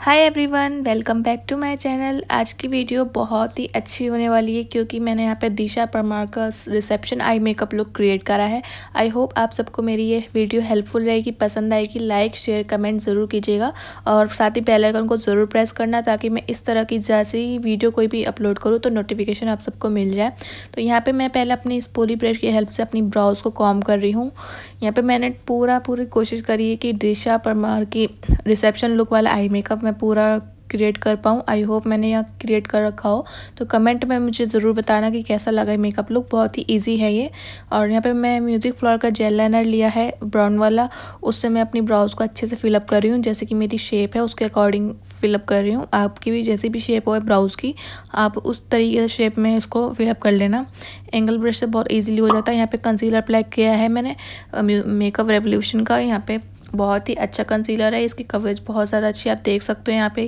hi everyone welcome back to my channel आज की video बहुत ही अच्छी होने वाली है क्योंकि मैंने यहाँ पे दिशा परमार का reception eye makeup look create करा है आई होप आप सबको मेरी ये वीडियो हेल्पफुल रहेगी पसंद आएगी लाइक शेयर कमेंट ज़रूर कीजिएगा और साथ ही बेल आइकन को ज़रूर प्रेस करना ताकि मैं इस तरह की जैसे ही वीडियो कोई भी अपलोड करूँ तो नोटिफिकेशन आप सबको मिल जाए तो यहाँ पर मैं पहले अपनी इस पूरी ब्रश की हेल्प से अपनी ब्राउज को कॉम कर रही हूँ यहाँ पर मैंने पूरा पूरी कोशिश करी है कि दिशा परमार की रिसेप्शन लुक वाला आई मेकअप मैं पूरा क्रिएट कर पाऊँ आई होप मैंने यहाँ क्रिएट कर रखा हो तो कमेंट में मुझे ज़रूर बताना कि कैसा लगा मेकअप लुक बहुत ही इजी है ये और यहाँ पे मैं म्यूज़िक फ्लोर का जेल लाइनर लिया है ब्राउन वाला उससे मैं अपनी ब्राउज को अच्छे से फिलअप कर रही हूँ जैसे कि मेरी शेप है उसके अकॉर्डिंग फिलअप कर रही हूँ आपकी भी जैसी भी शेप हो ब्राउज की आप उस तरीके से शेप में इसको फिलअप कर लेना एंगल ब्रश से बहुत ईजिली हो जाता है यहाँ पर कंसीलर अप्लाई किया है मैंने मेकअप रेवोल्यूशन का यहाँ पर बहुत ही अच्छा कंसीलर है इसकी कवरेज बहुत ज़्यादा अच्छी आप देख सकते हो यहाँ पे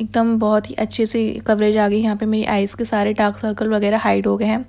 एकदम बहुत ही अच्छे से कवरेज आ गई यहाँ पे मेरी आइज़ के सारे डार्क सर्कल वगैरह हाइड हो गए हैं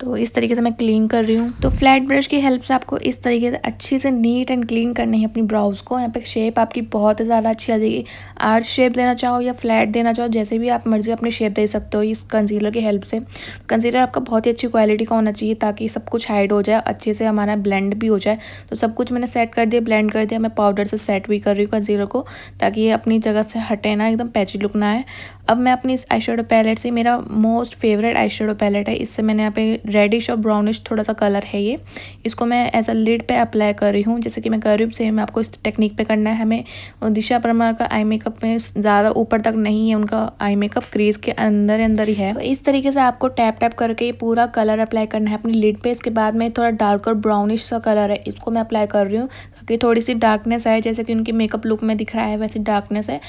तो इस तरीके से मैं क्लीन कर रही हूँ तो फ्लैट ब्रश की हेल्प से आपको इस तरीके से अच्छे से नीट एंड क्लीन करनी है अपनी ब्राउज को यहाँ पे शेप आपकी बहुत ही ज़्यादा अच्छी आ जाएगी आर्ट शेप देना चाहो या फ्लैट देना चाहो जैसे भी आप मर्जी अपनी शेप दे सकते हो इस कंसीलर की हेल्प से कंसीलर आपका बहुत ही अच्छी क्वालिटी का होना चाहिए ताकि सब कुछ हाइड हो जाए अच्छे से हमारा ब्लेंड भी हो जाए तो सब कुछ मैंने सेट कर दिया ब्लेंड कर दिया मैं पाउडर से सेट भी कर रही हूँ कंसीलर को ताकि ये अपनी जगह से हटे ना एकदम पैची लुक ना है अब मैं अपनी इस आई पैलेट से मेरा मोस्ट फेवरेट आई पैलेट है इससे मैंने यहाँ पे रेडिश और ब्राउनिश थोड़ा सा कलर है ये इसको मैं एज अ लिड पे अप्लाई कर रही हूँ जैसे कि मैं कर रही हूँ सेम आपको इस टेक्निक पे करना है हमें दिशा परमार का आई मेकअप में ज़्यादा ऊपर तक नहीं है उनका आई मेकअप क्रीज के अंदर अंदर ही है तो इस तरीके से आपको टैप टैप करके ये पूरा कलर अप्लाई करना है अपनी लिड पर इसके बाद में थोड़ा डार्क और ब्राउनिश सा कलर है इसको मैं अप्लाई कर रही हूँ ताकि थोड़ी सी डार्कनेस आए जैसे कि उनकी मेकअप लुक में दिख रहा है वैसे डार्कनेस है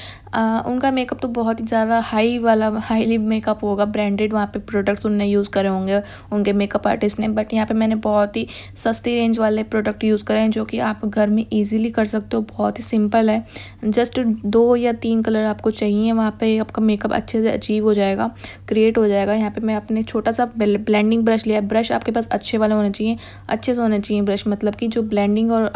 उनका मेकअप तो बहुत ही ज़्यादा हाई वाला हाईली मेकअप होगा ब्रांडेड वहाँ पे प्रोडक्ट्स उनने यूज़ करे होंगे उनके मेकअप आर्टिस्ट ने बट यहाँ पे मैंने बहुत ही सस्ती रेंज वाले प्रोडक्ट यूज़ करे हैं जो कि आप घर में इजीली कर सकते हो बहुत ही सिंपल है जस्ट दो या तीन कलर आपको चाहिए वहाँ पर आपका मेकअप अच्छे से अचीव हो जाएगा क्रिएट हो जाएगा यहाँ पर मैं अपने छोटा सा ब्लैंडिंग ब्रश लिया ब्रश आपके पास अच्छे वाले होने चाहिए अच्छे से होने चाहिए ब्रश मतलब कि जो ब्लैंडिंग और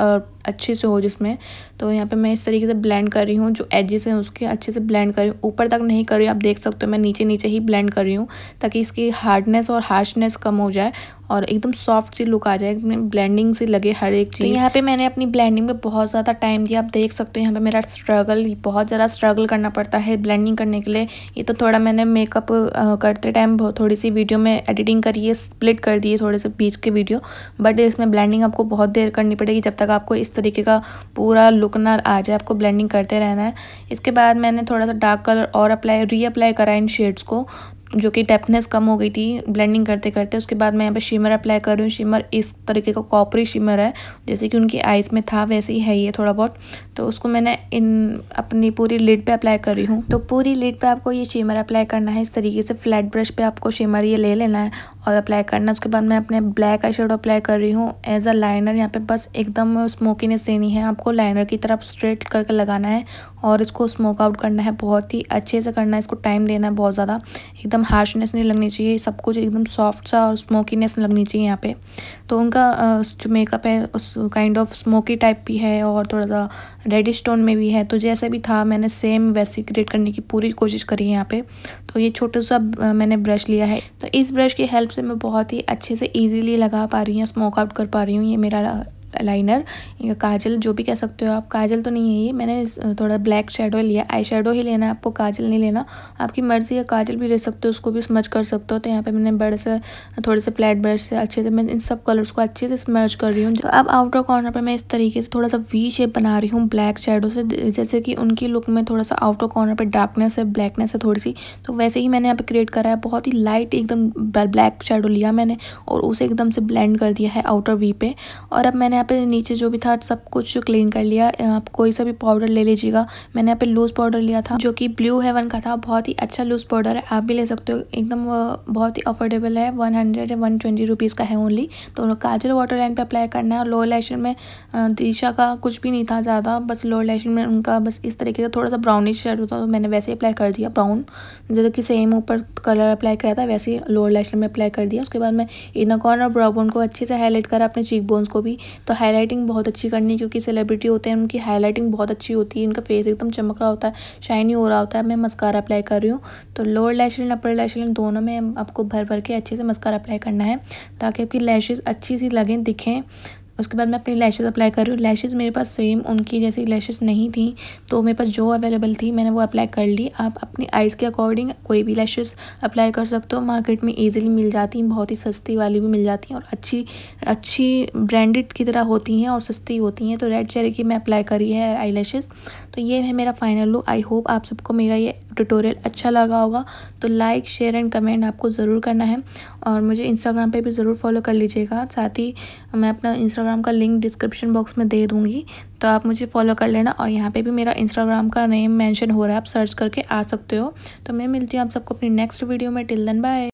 अच्छे से हो जिसमें तो यहाँ पे मैं इस तरीके से ब्लेंड कर रही हूँ जो एजेस हैं उसके अच्छे से ब्लेंड कर रही हूँ ऊपर तक नहीं कर रही आप देख सकते हो मैं नीचे नीचे ही ब्लेंड कर रही हूँ ताकि इसकी हार्डनेस और हार्शनेस कम हो जाए और एकदम सॉफ्ट सी लुक आ जाए एकदम ब्लेंडिंग से लगे हर एक तो चीज़ तो यहाँ पे मैंने अपनी ब्लेंडिंग में बहुत ज़्यादा टाइम दिया आप देख सकते हो यहाँ पे मेरा स्ट्रगल बहुत ज़्यादा स्ट्रगल करना पड़ता है ब्लेंडिंग करने के लिए ये तो थोड़ा मैंने मेकअप करते टाइम थोड़ी सी वीडियो में एडिटिंग करी है स्प्लिट कर दिए थोड़े से बीच के वीडियो बट इसमें ब्लैंडिंग आपको बहुत देर करनी पड़ेगी जब तक आपको इस इस तरीके का पूरा लुक ना आ जाए आपको ब्लेंडिंग करते रहना है इसके बाद मैंने थोड़ा सा डार्क कलर और अप्लाई री अप्लाई करा इन शेड्स को जो कि डेपनेस कम हो गई थी ब्लेंडिंग करते करते उसके बाद मैं यहाँ पे शिमर अप्लाई कर रही हूँ शिमर इस तरीके का कॉपरी शिमर है जैसे कि उनकी आइज़ में था वैसे ही है ये थोड़ा बहुत तो उसको मैंने इन अपनी पूरी लिड पे अप्लाई कर रही हूँ तो पूरी लिड पे आपको ये शिमर अप्लाई करना है इस तरीके से फ्लैट ब्रश पर आपको शिमर ये ले लेना है और अप्लाई करना उसके बाद मैं अपने ब्लैक आई अप्लाई कर रही हूँ एज अ लाइनर यहाँ पे बस एकदम स्मोकीनेस देनी है आपको लाइनर की तरफ स्ट्रेट करके लगाना है और इसको स्मोक आउट करना है बहुत ही अच्छे से करना है इसको टाइम देना है बहुत ज़्यादा एकदम हार्शनेस नहीं लगनी चाहिए सब कुछ एकदम सॉफ्ट सा और स्मोकीनेस लगनी चाहिए यहाँ पर तो उनका जो मेकअप है उस काइंड ऑफ स्मोकी टाइप भी है और थोड़ा सा रेडिश स्टोन में भी है तो जैसे भी था मैंने सेम वैसी क्रिएट करने की पूरी कोशिश करी है यहाँ पर तो ये छोटा सा मैंने ब्रश लिया है तो इस ब्रश की हेल्प हेल्प से मैं बहुत ही अच्छे से ईजिली लगा पा रही हूँ स्मोक आउट कर पा रही हूँ ये मेरा लाइनर या काजल जो भी कह सकते हो आप काजल तो नहीं है ये मैंने थोड़ा ब्लैक शेडो लिया आई शेडो ही लेना है आपको काजल नहीं लेना आपकी मर्ज़ी है काजल भी ले सकते हो उसको भी स्मर्च कर सकते हो तो यहाँ पे मैंने बड़े से थोड़े से फ्लैट ब्रश से अच्छे से मैं इन सब कलर्स को अच्छे से स्मर्च कर रही हूँ तो अब आउटर कॉर्नर पर मैं इस तरीके से थोड़ा सा वी शेप बना रही हूँ ब्लैक शेडो से जैसे कि उनकी लुक में थोड़ा सा आउटर कॉर्नर पर डार्कनेस है ब्लैकनेस है थोड़ी सी तो वैसे ही मैंने यहाँ पर क्रिएट करा है बहुत ही लाइट एकदम ब्लैक शेडो लिया मैंने और उसे एकदम से ब्लेंड कर दिया है आउटर वी पे और अब मैंने यहाँ पे नीचे जो भी था सब कुछ क्लीन कर लिया आप कोई सा भी पाउडर ले लीजिएगा मैंने यहाँ पे लूज पाउडर लिया था जो कि ब्लू हेवन का था बहुत ही अच्छा लूज पाउडर है आप भी ले सकते हो एकदम बहुत ही अफोर्डेबल है one hundred one twenty rupees का है ओनली तो काजल वाटर लाइन पर अप्लाई करना है और लोअर लैशन में दिशा का कुछ भी नहीं था ज़्यादा बस लोअर लैशन में उनका बस इस तरीके का थोड़ा सा ब्राउनिश शेड होता तो मैंने वैसे ही अप्लाई कर दिया ब्राउन जैसे कि सेम ऊपर कलर अप्लाई करा था वैसे ही लोअर लैशन में अप्लाई कर दिया उसके बाद मैं इनकॉन और ब्राउन को अच्छे से हाईलाइट करा अपने चीक बोन्स को भी तो हाईलाइटिंग बहुत अच्छी करनी क्योंकि सेलिब्रिटी होते हैं उनकी हाईलाइटिंग बहुत अच्छी होती है उनका फेस एकदम चमक रहा होता है शाइनी हो रहा होता है मैं मस्कारा अप्लाई कर रही हूँ तो lower lash line upper lash line दोनों में आपको भर भर के अच्छे से मस्कार अप्लाई करना है ताकि आपकी लैशेज़ अच्छी सी लगें दिखें उसके बाद मैं अपनी लैशेज़ अप्लाई कर रही हूँ लैशेज़ मेरे पास सेम उनकी जैसी लैशेज़ नहीं थी तो मेरे पास जो अवेलेबल थी मैंने वो अप्लाई कर ली आप अपनी आइज़ के अकॉर्डिंग कोई भी लैशेज़ अप्लाई कर सकते हो मार्केट में ईजिली मिल जाती हैं बहुत ही सस्ती वाली भी मिल जाती हैं और अच्छी अच्छी ब्रांडेड की तरह होती हैं और सस्ती होती हैं तो रेड चेरी की मैं अप्लाई करी है आई तो ये है मेरा फाइनल लुक आई होप आप सबको मेरा ये ट्यूटोरियल अच्छा लगा होगा तो लाइक शेयर एंड कमेंट आपको ज़रूर करना है और मुझे इंस्टाग्राम पे भी ज़रूर फॉलो कर लीजिएगा साथ ही मैं अपना इंस्टाग्राम इंस्टाग्राम का लिंक डिस्क्रिप्शन बॉक्स में दे दूँगी तो आप मुझे फॉलो कर लेना और यहाँ पे भी मेरा इंस्टाग्राम का नेम मेंशन हो रहा है आप सर्च करके आ सकते हो तो मैं मिलती हूँ आप सबको अपनी नेक्स्ट वीडियो में टिल देन बाय